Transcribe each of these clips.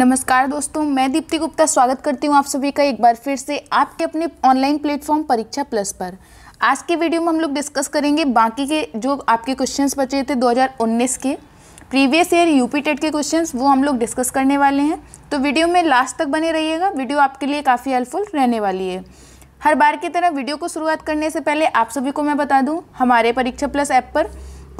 नमस्कार दोस्तों मैं दीप्ति गुप्ता स्वागत करती हूँ आप सभी का एक बार फिर से आपके अपने ऑनलाइन प्लेटफॉर्म परीक्षा प्लस पर आज के वीडियो में हम लोग डिस्कस करेंगे बाकी के जो आपके क्वेश्चंस बचे थे 2019 के प्रीवियस ईयर यूपी टेट के क्वेश्चंस वो हम लोग डिस्कस करने वाले हैं तो वीडियो में लास्ट तक बने रहिएगा वीडियो आपके लिए काफ़ी हेल्पफुल रहने वाली है हर बार की तरह वीडियो को शुरुआत करने से पहले आप सभी को मैं बता दूँ हमारे परीक्षा प्लस ऐप पर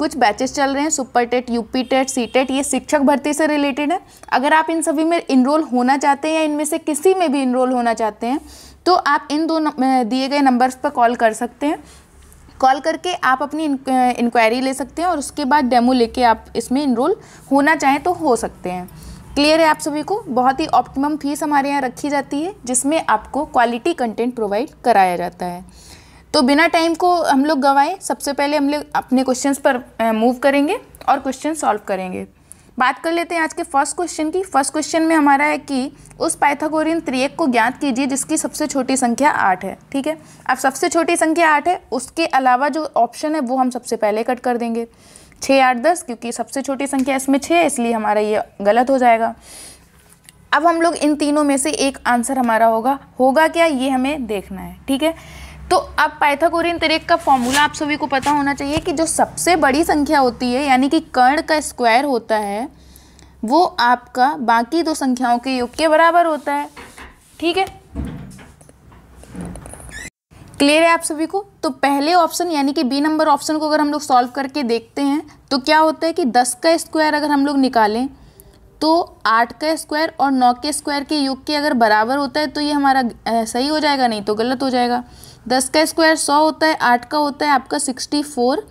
कुछ बैचेस चल रहे हैं super TET UP TET C TET ये शिक्षक भर्ती से रिलेटेड है अगर आप इन सभी में इनरोल होना चाहते हैं या इनमें से किसी में भी इनरोल होना चाहते हैं तो आप इन दो दिए गए नंबर्स पर कॉल कर सकते हैं कॉल करके आप अपनी इंक्वायरी ले सकते हैं और उसके बाद डेमो लेके आप इसमें इनरोल होना चाहें तो हो सकते हैं क्लियर है आप सभी को बहुत ही ऑप्टिमम फीस हमारे यहाँ रखी जाती है जिसमें आपको क्वालिटी कंटेंट प्रोवाइड कराया जाता है तो बिना टाइम को हम लोग गंवाएँ सबसे पहले हम लोग अपने क्वेश्चंस पर मूव करेंगे और क्वेश्चन सॉल्व करेंगे बात कर लेते हैं आज के फर्स्ट क्वेश्चन की फर्स्ट क्वेश्चन में हमारा है कि उस पाइथागोरियन त्रिएक को ज्ञात कीजिए जिसकी सबसे छोटी संख्या आठ है ठीक है अब सबसे छोटी संख्या आठ है उसके अलावा जो ऑप्शन है वो हम सबसे पहले कट कर देंगे छः आठ दस क्योंकि सबसे छोटी संख्या इसमें छः है इसलिए हमारा ये गलत हो जाएगा अब हम लोग इन तीनों में से एक आंसर हमारा होगा होगा क्या ये हमें देखना है ठीक है तो अब पाइथागोरियन तरीक का फॉर्मूला आप सभी को पता होना चाहिए कि जो सबसे बड़ी संख्या होती है यानी कि कर्ण का स्क्वायर होता है वो आपका बाकी दो संख्याओं के योग के बराबर होता है ठीक है क्लियर है आप सभी को तो पहले ऑप्शन यानी कि बी नंबर ऑप्शन को अगर हम लोग सॉल्व करके देखते हैं तो क्या होता है कि दस का स्क्वायर अगर हम लोग निकालें तो आठ का स्क्वायर और नौ के स्क्वायर के योग के अगर बराबर होता है तो ये हमारा सही हो जाएगा नहीं तो गलत हो जाएगा दस का स्क्वायर सौ होता है आठ का होता है आपका सिक्सटी फोर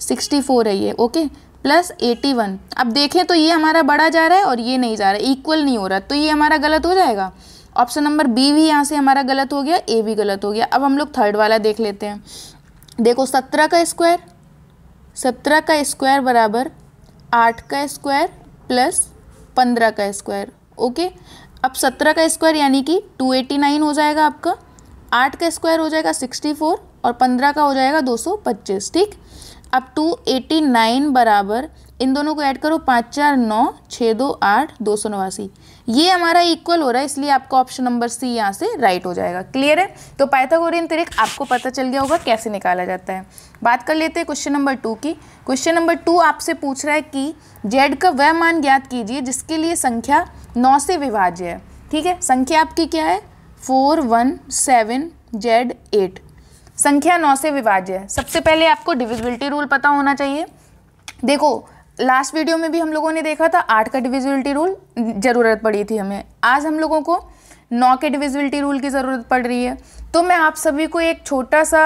सिक्सटी फोर है ये ओके प्लस एटी वन अब देखें तो ये हमारा बड़ा जा रहा है और ये नहीं जा रहा है इक्वल नहीं हो रहा तो ये हमारा गलत हो जाएगा ऑप्शन नंबर बी भी यहाँ से हमारा गलत हो गया ए भी गलत हो गया अब हम लोग थर्ड वाला देख लेते हैं देखो सत्रह का स्क्वायर सत्रह का स्क्वायर बराबर आठ का स्क्वायर प्लस पंद्रह का स्क्वायर ओके अब सत्रह का स्क्वायर यानी कि टू एटी नाइन हो जाएगा आपका आठ का स्क्वायर हो जाएगा सिक्सटी फोर और पंद्रह का हो जाएगा दो सौ पच्चीस ठीक अब टू एटी नाइन बराबर इन दोनों को ऐड करो पाँच चार नौ छः दो आठ दो सौ नवासी ये हमारा इक्वल हो रहा है इसलिए आपका ऑप्शन नंबर सी यहाँ से राइट हो जाएगा क्लियर है तो पाइथागोरियन त्रिक आपको पता चल गया होगा कैसे निकाला जाता है बात कर लेते हैं क्वेश्चन नंबर टू की क्वेश्चन नंबर टू आपसे पूछ रहा है कि जेड का वह मान ज्ञात कीजिए जिसके लिए संख्या नौ से विभाज्य है ठीक है संख्या आपकी क्या है four one seven Z eight संख्या नौ से विभाज्य है सबसे पहले आपको डिविजिबिलिटी रूल पता होना चाहिए देखो लास्ट वीडियो में भी हम लोगों ने देखा था आठ का डिविजिबिलिटी रूल ज़रूरत पड़ी थी हमें आज हम लोगों को नौ के डिविजिबिलिटी रूल की ज़रूरत पड़ रही है तो मैं आप सभी को एक छोटा सा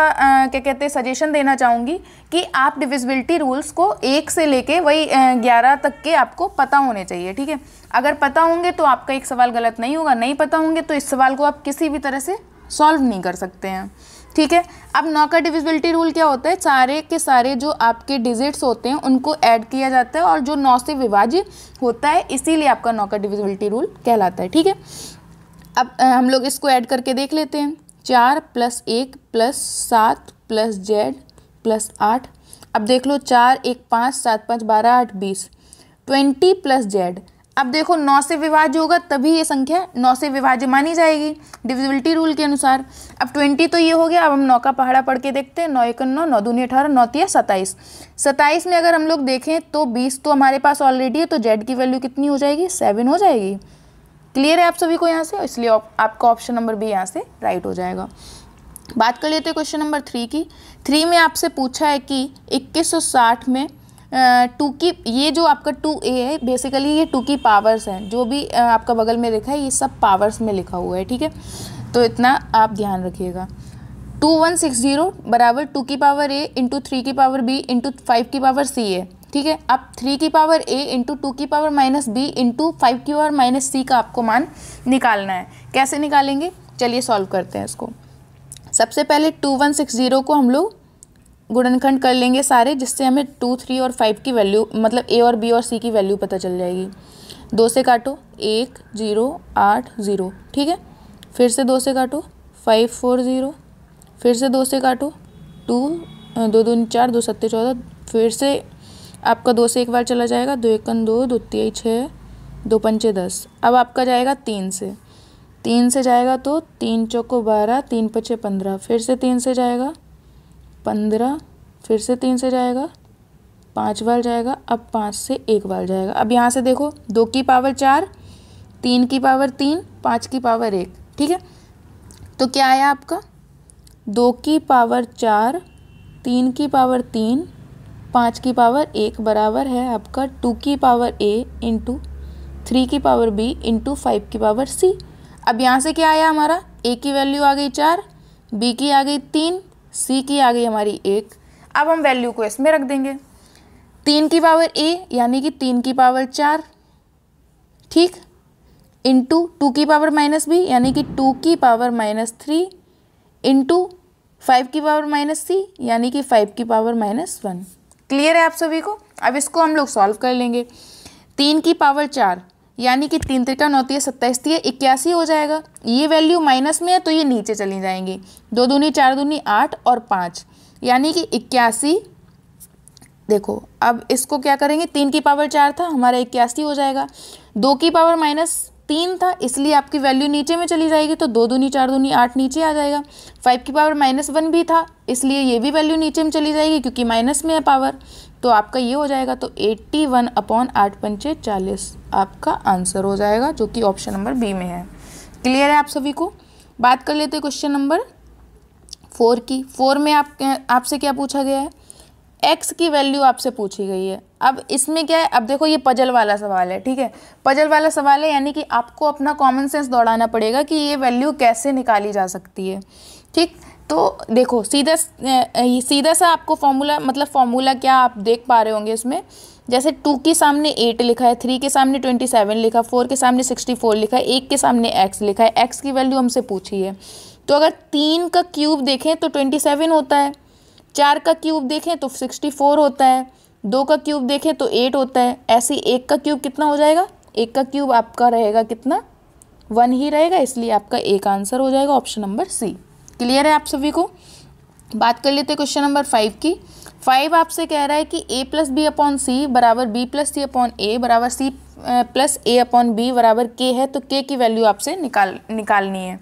क्या कहते हैं सजेशन देना चाहूँगी कि आप डिविजिबिलिटी रूल्स को एक से लेके वही ग्यारह तक के आपको पता होने चाहिए ठीक है अगर पता होंगे तो आपका एक सवाल गलत नहीं होगा नहीं पता होंगे तो इस सवाल को आप किसी भी तरह से सॉल्व नहीं कर सकते हैं ठीक है अब नौ का डिविजिबिलिटी रूल क्या होता है सारे के सारे जो आपके डिजिट्स होते हैं उनको ऐड किया जाता है और जो नौ से विभाजित होता है इसीलिए आपका नौ का डिविजिबिलिटी रूल कहलाता है ठीक है अब हम लोग इसको ऐड करके देख लेते हैं चार प्लस एक प्लस सात प्लस जेड प्लस आठ अब देख लो चार एक पाँच सात पाँच बारह आठ बीस ट्वेंटी प्लस जेड अब देखो नौ से विभाज्य होगा तभी ये संख्या नौ से विभाज्य मानी जाएगी डिविजिबिलिटी रूल के अनुसार अब ट्वेंटी तो ये हो गया अब हम नौ का पहाड़ा पढ़ के देखते हैं नौ एक नौ नौ दूनी अठारह नौ तीन सत्ताईस सत्ताईस में अगर हम लोग देखें तो बीस तो हमारे पास ऑलरेडी है तो जेड की वैल्यू कितनी हो जाएगी सेवन हो जाएगी क्लियर है आप सभी को यहाँ से इसलिए आप, आपका ऑप्शन नंबर भी यहाँ से राइट हो जाएगा बात कर लेते हैं क्वेश्चन नंबर थ्री की थ्री में आपसे पूछा है कि 2160 में टू की ये जो आपका टू ए है बेसिकली ये टू की पावर्स हैं जो भी आपका बगल में लिखा है ये सब पावर्स में लिखा हुआ है ठीक है तो इतना आप ध्यान रखिएगा टू वन सिक्स जीरो बराबर टू की पावर ए इंटू थ्री की पावर बी इंटू फाइव की पावर सी है ठीक है अब थ्री की पावर ए इंटू टू की power minus B into five की पावर माइनस सी का आपको मान निकालना है कैसे निकालेंगे चलिए सॉल्व करते हैं इसको सबसे पहले टू वन सिक्स ज़ीरो को हम लोग गुणनखंड कर लेंगे सारे जिससे हमें टू थ्री और फाइव की वैल्यू मतलब ए और बी और सी की वैल्यू पता चल जाएगी दो से काटो एक जीरो आठ ज़ीरो ठीक है फिर से दो से काटो फाइव फोर ज़ीरो फिर से दो से काटो टू दो दो चार दो सत्ते चौदह फिर से आपका दो से एक बार चला जाएगा दो एकन दो दो तिहाई छः दो पंचे दस अब आपका जाएगा तीन से तीन से जाएगा तो तीन चौको बारह तीन पचे पंद्रह फिर से तीन से जाएगा पंद्रह फिर से तीन से जाएगा पाँच बार जाएगा अब पाँच से एक बार जाएगा अब यहाँ से देखो दो की पावर चार तीन की पावर तीन पाँच की पावर एक ठीक है तो क्या आया आपका दो की पावर चार तीन की पावर तीन पाँच की पावर एक बराबर है आपका टू की पावर ए इंटू थ्री की पावर बी इंटू फाइव की पावर सी अब यहाँ से क्या आया हमारा ए की वैल्यू आ गई चार बी की आ गई तीन सी की आ गई हमारी एक अब हम वैल्यू को इसमें रख देंगे तीन की पावर ए यानी कि तीन की पावर चार ठीक इंटू टू की पावर माइनस बी यानी कि टू की power minus three into five की पावर माइनस सी यानी कि फाइव की पावर माइनस वन क्लियर है आप सभी को अब इसको हम लोग सॉल्व कर लेंगे तीन की पावर चार यानी कि तीन त्रिका नौती है सत्ताईस थी तो इक्यासी हो जाएगा ये वैल्यू माइनस में है तो ये नीचे चली जाएंगी दो दूनी चार दूनी आठ और पाँच यानी कि इक्यासी देखो अब इसको क्या करेंगे तीन की पावर चार था हमारा इक्यासी हो जाएगा दो की पावर माइनस तीन था इसलिए आपकी वैल्यू नीचे में चली जाएगी तो दो दूनी चार दूनी आठ नीचे आ जाएगा फाइव की पावर माइनस वन भी था इसलिए ये भी वैल्यू नीचे में चली जाएगी क्योंकि माइनस में है पावर तो आपका ये हो जाएगा तो एट्टी वन अपॉन आठ पंचे चालीस आपका आंसर हो जाएगा जो कि ऑप्शन नंबर बी में है क्लियर है आप सभी को बात कर लेते हैं क्वेश्चन नंबर फोर की फोर में आप आपसे क्या पूछा गया है एक्स की वैल्यू आपसे पूछी गई है अब इसमें क्या है अब देखो ये पजल वाला सवाल है ठीक है पजल वाला सवाल है यानी कि आपको अपना कॉमन सेंस दौड़ाना पड़ेगा कि ये वैल्यू कैसे निकाली जा सकती है ठीक तो देखो सीधा सीधा सा आपको फॉर्मूला मतलब फॉर्मूला क्या आप देख पा रहे होंगे इसमें जैसे टू के सामने एट लिखा है थ्री के सामने ट्वेंटी सेवन लिखा फोर के सामने सिक्सटी फोर लिखा है एक के सामने एक्स लिखा है एक्स की वैल्यू हमसे पूछी है तो अगर तीन का क्यूब देखें तो ट्वेंटी सेवन होता है चार का क्यूब देखें तो सिक्सटी फोर होता है दो का क्यूब देखें तो एट होता है ऐसे ही एक का क्यूब कितना हो जाएगा एक का क्यूब आपका रहेगा कितना वन ही रहेगा इसलिए आपका एक आंसर हो जाएगा ऑप्शन नंबर सी क्लियर है आप सभी को बात कर लेते हैं क्वेश्चन नंबर फाइव की फाइव आपसे कह रहा है कि A plus B upon C बराबर B plus C upon A बराबर C plus A upon B बराबर के है तो के की वैल्यू आपसे निकाल निकालनी है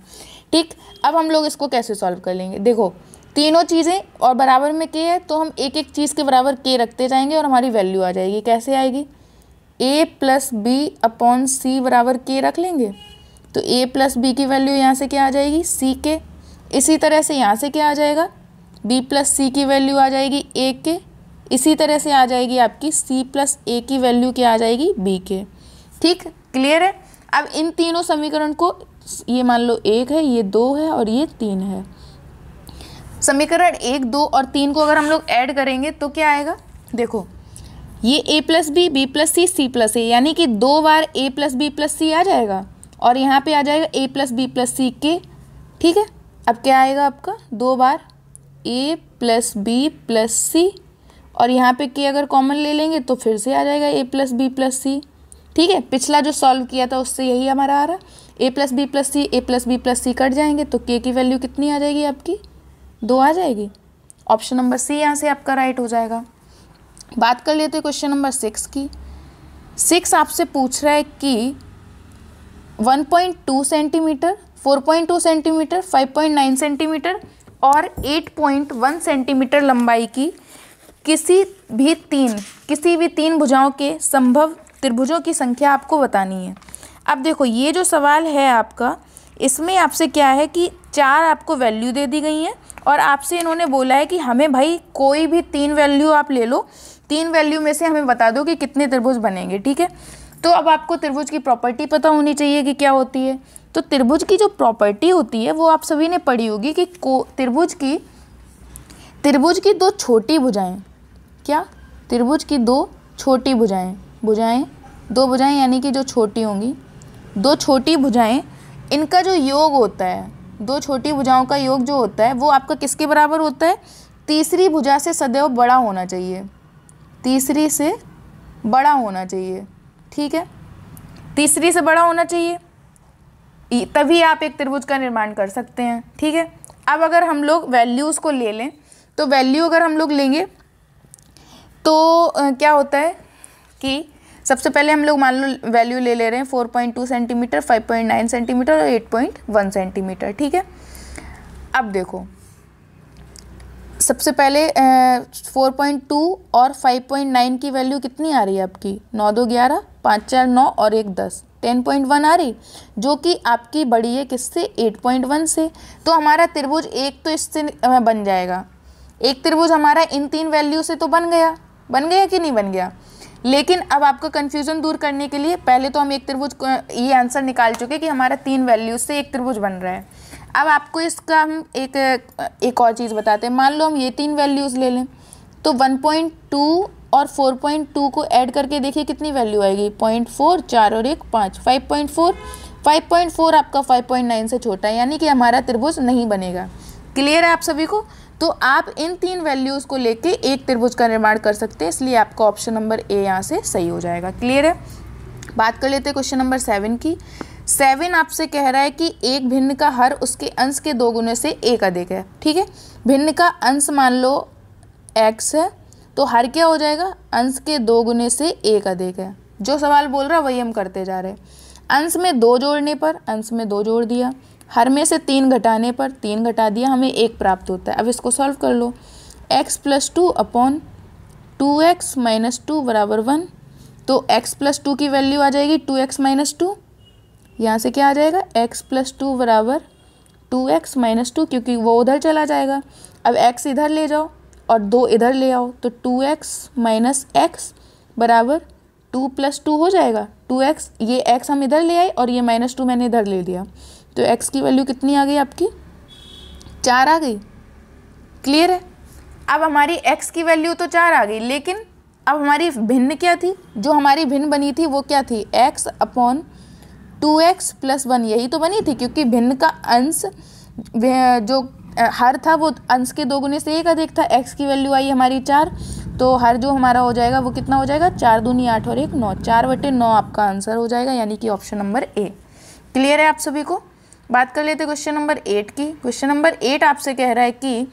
ठीक अब हम लोग इसको कैसे सॉल्व कर लेंगे देखो तीनों चीज़ें और बराबर में के है तो हम एक एक चीज़ के बराबर के रखते जाएंगे और हमारी वैल्यू आ जाएगी कैसे आएगी A plus B upon C बराबर के रख लेंगे तो ए प्लस बी की वैल्यू यहाँ से क्या आ जाएगी सी के इसी तरह से यहाँ से क्या आ जाएगा बी प्लस सी की वैल्यू आ जाएगी ए के इसी तरह से आ जाएगी आपकी सी प्लस ए की वैल्यू क्या आ जाएगी बी के ठीक क्लियर है अब इन तीनों समीकरण को ये मान लो एक है ये दो है और ये तीन है समीकरण एक दो और तीन को अगर हम लोग ऐड करेंगे तो क्या आएगा देखो ये A plus B B plus C C plus A यानी कि दो बार A plus B plus C आ जाएगा और यहाँ पे आ जाएगा A plus B plus C K ठीक है अब क्या आएगा आपका दो बार A plus B plus C और यहाँ पे के अगर कॉमन ले लेंगे तो फिर से आ जाएगा A plus B plus C ठीक है पिछला जो सॉल्व किया था उससे यही हमारा आ रहा A plus B plus C A plus B plus C cut जाएंगे तो के की वैल्यू कितनी आ जाएगी आपकी दो आ जाएगी ऑप्शन नंबर सी यहाँ से आपका राइट हो जाएगा बात कर लेते क्वेश्चन नंबर सिक्स की सिक्स आपसे पूछ रहा है कि 1.2 सेंटीमीटर 4.2 सेंटीमीटर 5.9 सेंटीमीटर और 8.1 सेंटीमीटर लंबाई की किसी भी तीन किसी भी तीन भुजाओं के संभव त्रिभुजों की संख्या आपको बतानी है अब देखो ये जो सवाल है आपका इसमें आपसे क्या है कि चार आपको वैल्यू दे दी गई हैं और आपसे इन्होंने बोला है कि हमें भाई कोई भी तीन वैल्यू आप ले लो तीन वैल्यू में से हमें बता दो कि कितने त्रिभुज बनेंगे ठीक है तो अब आपको त्रिभुज की प्रॉपर्टी पता होनी चाहिए कि क्या होती है तो त्रिभुज की जो प्रॉपर्टी होती है वो आप सभी ने पढ़ी होगी कि त्रिभुज की त्रिभुज की दो छोटी भुजाएं क्या त्रिभुज की दो छोटी भुजाएं भुजाएं दो भुजाएं यानी कि जो छोटी होंगी दो छोटी भुजाएं इनका जो योग होता है दो छोटी भुजाओं का योग जो होता है वो आपका किसके बराबर होता है तीसरी भुजा से सदैव बड़ा होना चाहिए तीसरी से बड़ा होना चाहिए ठीक है तीसरी से बड़ा होना चाहिए तभी आप एक त्रिभुज का निर्माण कर सकते हैं ठीक है अब अगर हम लोग वैल्यूज़ को ले लें तो वैल्यू अगर हम लोग लेंगे तो क्या होता है कि सबसे पहले हम लोग मान लो वैल्यू ले ले रहे हैं four point two centimetre five point nine centimetre और एट पॉइंट वन सेंटीमीटर ठीक है अब देखो सबसे पहले फोर पॉइंट टू और फाइव पॉइंट नाइन की वैल्यू कितनी आ रही है आपकी नौ दो ग्यारह पाँच चार नौ और एक दस टेन पॉइंट वन आ रही जो कि आपकी बड़ी है किससे एट पॉइंट वन से तो हमारा त्रिभुज एक तो इससे बन जाएगा एक त्रिभुज हमारा इन तीन वैल्यू से तो बन गया बन गया कि नहीं बन गया लेकिन अब आपका कन्फ्यूज़न दूर करने के लिए पहले तो हम एक त्रिभुज ये आंसर निकाल चुके कि हमारा तीन वैल्यूज से एक त्रिभुज बन रहा है अब आपको इसका हम एक एक और चीज़ बताते हैं मान लो हम ये तीन वैल्यूज़ ले लें तो 1.2 और 4.2 को ऐड करके देखिए कितनी वैल्यू आएगी पॉइंट फोर चार और एक पाँच five point four five point four आपका फाइव पॉइंट नाइन से छोटा है यानी कि हमारा त्रिभुज नहीं बनेगा क्लियर है आप सभी को तो आप इन तीन वैल्यूज़ को लेके एक त्रिभुज का निर्माण कर सकते हैं इसलिए आपका ऑप्शन नंबर ए यहाँ से सही हो जाएगा क्लियर है बात कर लेते हैं क्वेश्चन नंबर सेवन की सेवन आपसे कह रहा है कि एक भिन्न का हर उसके अंश के दो गुने से एक अधिक है ठीक है भिन्न का अंश मान लो एक्स है तो हर क्या हो जाएगा अंश के दो गुने से एक अधिक है जो सवाल बोल रहा वही हम करते जा रहे हैं अंश में दो जोड़ने पर अंश में दो जोड़ दिया हर में से तीन घटाने पर तीन घटा दिया हमें एक प्राप्त होता है अब इसको सॉल्व कर लो X plus two upon two X minus two बराबर वन तो एक्स प्लस टू की वैल्यू आ जाएगी टू एक्स माइनस टू यहाँ से क्या आ जाएगा एक्स प्लस टू बराबर टू एक्स माइनस टू क्योंकि वो उधर चला जाएगा अब एक्स इधर ले जाओ और दो इधर ले आओ तो टू एक्स माइनस एक्स बराबर टू प्लस टू हो जाएगा टू एक्स ये एक्स हम इधर ले आए और ये माइनस टू मैंने इधर ले लिया तो एक्स की वैल्यू कितनी आ गई आपकी चार आ गई क्लियर है अब हमारी एक्स की वैल्यू तो चार आ गई लेकिन अब हमारी भिन्न क्या थी जो हमारी भिन्न बनी थी वो क्या थी X upon two X plus one यही तो बनी थी क्योंकि भिन्न का अंश जो हर था वो अंश के दो गुने से एक अधिक था एक्स की वैल्यू आई हमारी चार तो हर जो हमारा हो जाएगा वो कितना हो जाएगा चार दूनी आठ और एक नौ चार बटे नौ आपका आंसर हो जाएगा यानी कि ऑप्शन नंबर ए क्लियर है आप सभी को बात कर लेते क्वेश्चन नंबर एट की क्वेश्चन नंबर एट आपसे कह रहा है कि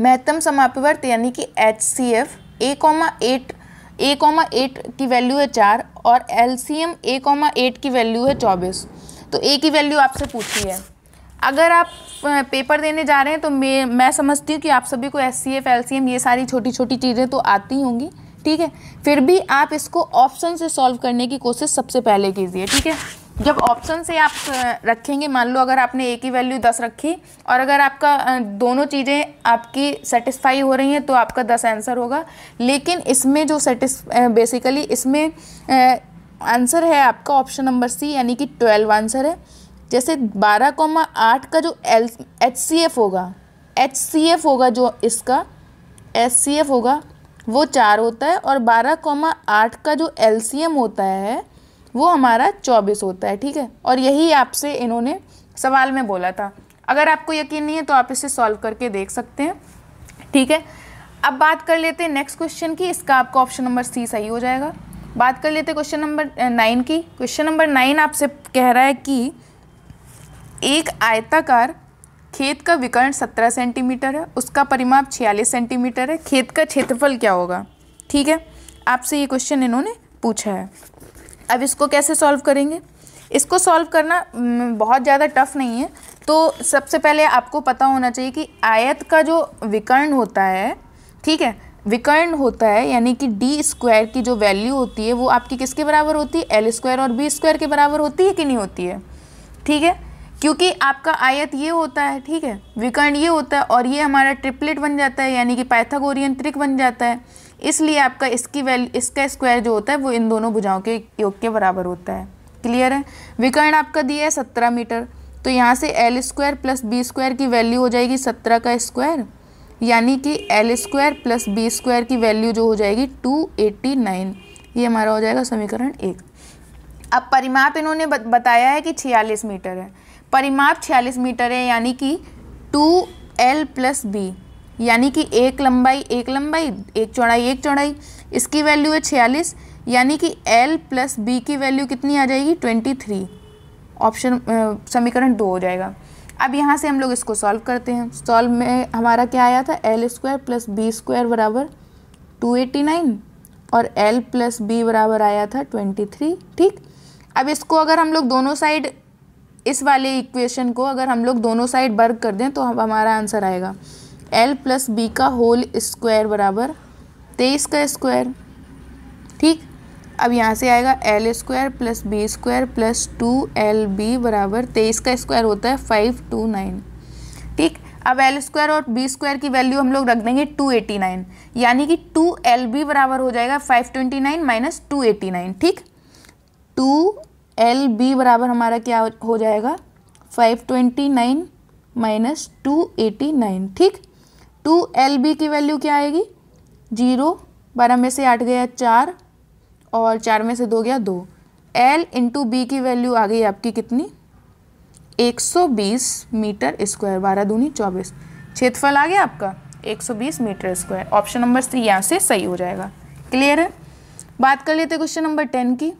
महत्तम समापवर्त यानी कि H C F A comma eight A comma eight की वैल्यू है चार और L C M A comma eight की वैल्यू है चौबीस तो ए की वैल्यू आपसे पूछी है अगर आप पेपर देने जा रहे हैं तो मैं मैं समझती हूँ कि आप सभी को S C F L C M ये सारी छोटी छोटी चीज़ें तो आती होंगी ठीक है फिर भी आप इसको ऑप्शन से सॉल्व करने की कोशिश सबसे पहले कीजिए ठीक है जब ऑप्शन से आप रखेंगे मान लो अगर आपने ए की वैल्यू दस रखी और अगर आपका दोनों चीज़ें आपकी सेटिस्फाई हो रही हैं तो आपका दस आंसर होगा लेकिन इसमें जो सेटिस बेसिकली इसमें आंसर है आपका ऑप्शन नंबर सी यानी कि ट्वेल्व आंसर है जैसे बारह कोमा आठ का जो एल एच सी एफ़ होगा एच सी एफ़ होगा जो इसका एच सी एफ़ होगा वो चार होता है और बारह कोमा आठ का जो एल सी एम होता है वो हमारा चौबीस होता है ठीक है और यही आपसे इन्होंने सवाल में बोला था अगर आपको यकीन नहीं है तो आप इसे सॉल्व करके देख सकते हैं ठीक है अब बात कर लेते हैं नेक्स्ट क्वेश्चन की इसका आपका ऑप्शन नंबर सी सही हो जाएगा बात कर लेते क्वेश्चन नंबर नाइन की क्वेश्चन नंबर नाइन आपसे कह रहा है कि एक आयताकार खेत का विकर्ण सत्रह सेंटीमीटर है उसका परिमाप छियालीस सेंटीमीटर है खेत का क्षेत्रफल क्या होगा ठीक है आपसे ये क्वेश्चन इन्होंने पूछा है अब इसको कैसे सॉल्व करेंगे इसको सॉल्व करना हम्म, बहुत ज़्यादा टफ नहीं है तो सबसे पहले आपको पता होना चाहिए कि आयत का जो विकर्ण होता है ठीक है विकर्ण होता है यानी कि डी स्क्वायर की जो वैल्यू होती है वो आपकी किसके बराबर होती है एल स्क्वायर और बी स्क्वायर के बराबर होती है कि नहीं होती है ठीक है क्योंकि आपका आयत ये होता है ठीक है विकर्ण ये होता है और ये हमारा ट्रिपलेट बन जाता है यानी कि पैथागोरियन त्रिक बन जाता है इसलिए आपका इसकी वैल्यू इसका स्क्वायर जो होता है वो इन दोनों भुजाओं के योग के बराबर होता है क्लियर है विकर्ण आपका दिया है सत्रह मीटर तो यहाँ से L square plus B square की वैल्यू हो जाएगी सत्रह का स्क्वायर यानी कि L square plus B square की वैल्यू जो हो जाएगी टू एट्टी नाइन ये हमारा हो जाएगा समीकरण एक अब परिमाप इन्होंने बताया है कि छियालीस मीटर है परिमाप छियालीस मीटर है यानी कि टू एल प्लस बी यानी कि एक लंबाई एक लंबाई एक चौड़ाई एक चौड़ाई इसकी वैल्यू है छियालीस यानी कि एल प्लस बी की वैल्यू कितनी आ जाएगी ट्वेंटी थ्री ऑप्शन समीकरण दो हो जाएगा अब यहाँ से हम लोग इसको सॉल्व करते हैं सॉल्व में हमारा क्या आया था L square plus B square बराबर टू एटी नाइन और एल प्लस बी बराबर आया था ट्वेंटी थ्री ठीक अब इसको अगर हम लोग दोनों साइड इस वाले इक्वेशन को अगर हम लोग दोनों साइड वर्क कर दें तो हमारा आंसर आएगा एल प्लस बी का होल स्क्वायर बराबर तेईस का स्क्वायर ठीक अब यहाँ से आएगा L square plus B square plus two L B बराबर तेईस का स्क्वायर होता है फाइव टू नाइन ठीक अब एल स्क्वायर और बी स्क्वायर की वैल्यू हम लोग रख देंगे टू एटी नाइन यानी कि टू एल बी बराबर हो जाएगा five twenty nine minus two eighty nine ठीक टू एल बी बराबर हमारा क्या हो जाएगा five twenty nine minus two eighty nine ठीक टू एल बी की वैल्यू क्या आएगी जीरो बारह में से आठ गया चार और चार में से दो गया दो एल इंटू बी की वैल्यू आ गई आपकी कितनी 120 मीटर स्क्वायर बारह दूनी चौबीस क्षेत्रफल आ गया आपका 120 metre square option number three यहाँ से सही हो जाएगा क्लियर है बात कर लेते क्वेश्चन नंबर टेन की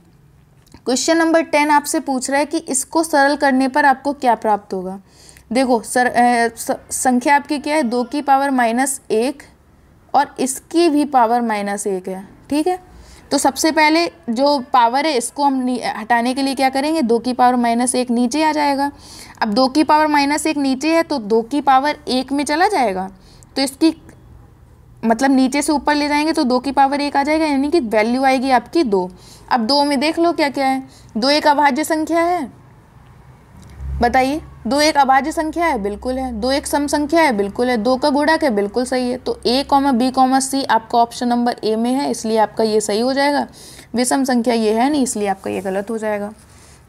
क्वेश्चन नंबर टेन आपसे पूछ रहा है कि इसको सरल करने पर आपको क्या प्राप्त होगा देखो सर ए, स, संख्या आपकी क्या है दो की पावर माइनस एक और इसकी भी पावर माइनस एक है ठीक है तो सबसे पहले जो पावर है इसको हम हटाने के लिए क्या करेंगे दो की पावर माइनस एक नीचे आ जाएगा अब दो की पावर माइनस एक नीचे है तो दो की पावर एक में चला जाएगा तो इसकी मतलब नीचे से ऊपर ले जाएंगे तो दो की पावर एक आ जाएगा यानी कि वैल्यू आएगी आपकी दो अब दो में देख लो क्या क्या है दो एक अभाज्य संख्या है बताइए दो एक अभाज्य संख्या है बिल्कुल है दो एक सम संख्या है बिल्कुल है दो का गुड़क है बिल्कुल सही है तो A comma B comma C आपका ऑप्शन नंबर ए में है इसलिए आपका ये सही हो जाएगा विषम संख्या ये है नहीं इसलिए आपका ये गलत हो जाएगा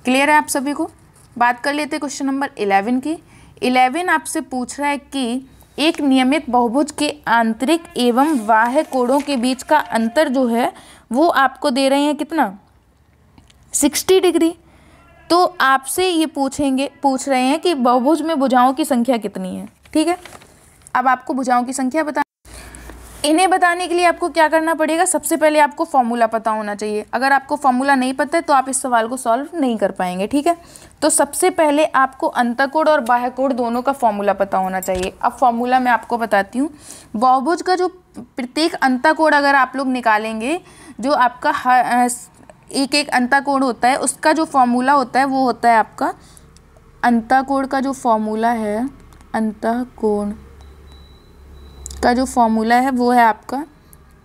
क्लियर है आप सभी को बात कर लेते क्वेश्चन नंबर इलेवन की इलेवन आपसे पूछ रहा है कि एक नियमित बहुभुज के आंतरिक एवं बाह्य कोणों के बीच का अंतर जो है वो आपको दे रहे हैं कितना सिक्सटी डिग्री आपसे ये पूछेंगे पूछ रहे हैं कि बहुभुज में भुजाओं की संख्या कितनी है ठीक है अब आपको भुजाओं की संख्या बता इन्हें बताने के लिए आपको क्या करना पड़ेगा सबसे पहले आपको फॉर्मूला पता होना चाहिए अगर आपको फॉर्मूला नहीं पता है तो आप इस सवाल को सॉल्व नहीं कर पाएंगे ठीक है तो सबसे पहले आपको अंतकोड और बाह्यकोड दोनों का फॉर्मूला पता होना चाहिए अब फॉर्मूला मैं आपको बताती हूँ बहुभुज का जो प्रत्येक अंतकोड अगर आप लोग निकालेंगे जो आपका एक एक अंताकोण होता है उसका जो फॉर्मूला होता है वो होता है आपका अंताकोण का जो फॉर्मूला है अंताकोण का जो फॉर्मूला है वो है आपका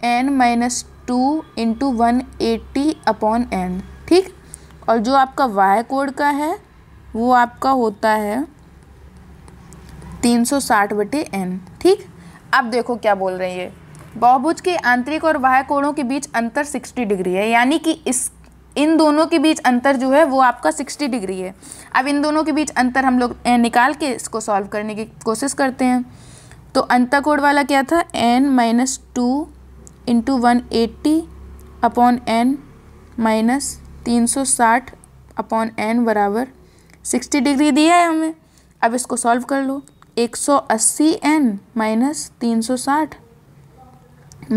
N minus two into one eighty upon N ठीक और जो आपका वाई कोड का है वो आपका होता है तीन सौ साठ बटे एन ठीक अब देखो क्या बोल रहे हैं ये बहुभुज के आंतरिक और बाह्य कोणों के बीच अंतर 60 डिग्री है यानी कि इस इन दोनों के बीच अंतर जो है वो आपका 60 डिग्री है अब इन दोनों के बीच अंतर हम लोग निकाल के इसको सॉल्व करने की कोशिश करते हैं तो अंतर कोड वाला क्या था N minus two into one eighty upon N minus तीन सौ साठ अपॉन एन बराबर सिक्सटी डिग्री दिया है हमें अब इसको सॉल्व कर लो एक सौ अस्सी एन माइनस तीन सौ साठ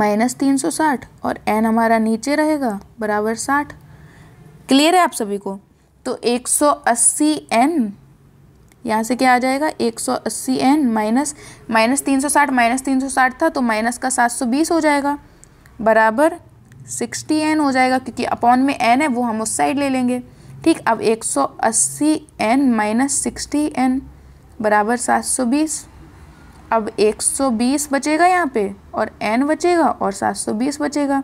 माइनस तीन सौ साठ और एन हमारा नीचे रहेगा बराबर साठ क्लियर है आप सभी को तो 180 सौ अस्सी एन यहाँ से क्या आ जाएगा 180 सौ अस्सी एन माइनस माइनस तीन सौ साठ माइनस तीन सौ साठ था तो माइनस का सात सौ बीस हो जाएगा बराबर सिक्सटी एन हो जाएगा क्योंकि अपॉन में एन है वो हम उस साइड ले लेंगे ठीक अब एक सौ अस्सी एन माइनस सिक्सटी एन बराबर सात सौ बीस अब एक सौ बीस बचेगा यहाँ पे और एन बचेगा और सात सौ बीस बचेगा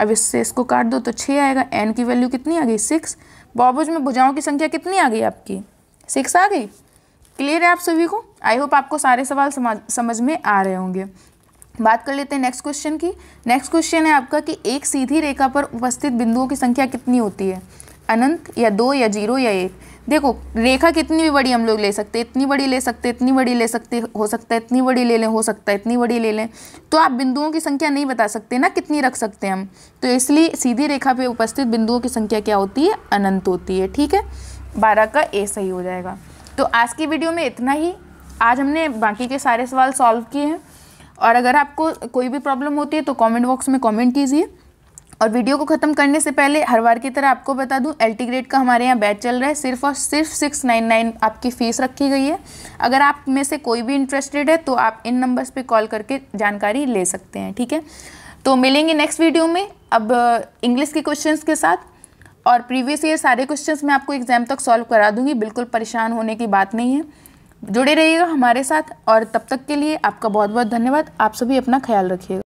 अब इससे इसको काट दो तो छः आएगा एन की वैल्यू कितनी आ गई सिक्स बॉबुज में भुजाओं की संख्या कितनी आ गई आपकी सिक्स आ गई क्लियर है आप सभी को आई होप आपको सारे सवाल समझ समझ में आ रहे होंगे बात कर लेते हैं नेक्स्ट क्वेश्चन की नेक्स्ट क्वेश्चन है आपका कि एक सीधी रेखा पर उपस्थित बिंदुओं की संख्या कितनी होती है अनंत या दो या जीरो या एक देखो रेखा कितनी भी बड़ी हम लोग ले सकते इतनी बड़ी ले सकते इतनी बड़ी ले सकते हो सकता है इतनी बड़ी ले लें हो सकता है इतनी बड़ी ले लें तो आप बिंदुओं की संख्या नहीं बता सकते ना कितनी रख सकते हैं हम तो इसलिए सीधी रेखा पे उपस्थित बिंदुओं की संख्या क्या होती है अनंत होती है ठीक है बारह का ए सही हो जाएगा तो आज की वीडियो में इतना ही आज हमने बाकी के सारे सवाल सॉल्व किए हैं और अगर आपको कोई भी प्रॉब्लम होती है तो कॉमेंट बॉक्स में कॉमेंट कीजिए और वीडियो को ख़त्म करने से पहले हर बार की तरह आपको बता दूं एल्टी ग्रेड का हमारे यहाँ बैच चल रहा है सिर्फ और सिर्फ सिक्स नाइन नाइन आपकी फ़ीस रखी गई है अगर आप में से कोई भी इंटरेस्टेड है तो आप इन नंबर्स पे कॉल करके जानकारी ले सकते हैं ठीक है तो मिलेंगे नेक्स्ट वीडियो में अब इंग्लिश uh, के क्वेश्चन के साथ और प्रीवियस ईयर सारे क्वेश्चन मैं आपको एग्ज़ाम तक सॉल्व करा दूँगी बिल्कुल परेशान होने की बात नहीं है जुड़े रहिएगा हमारे साथ और तब तक के लिए आपका बहुत बहुत धन्यवाद आप सभी अपना ख्याल रखिएगा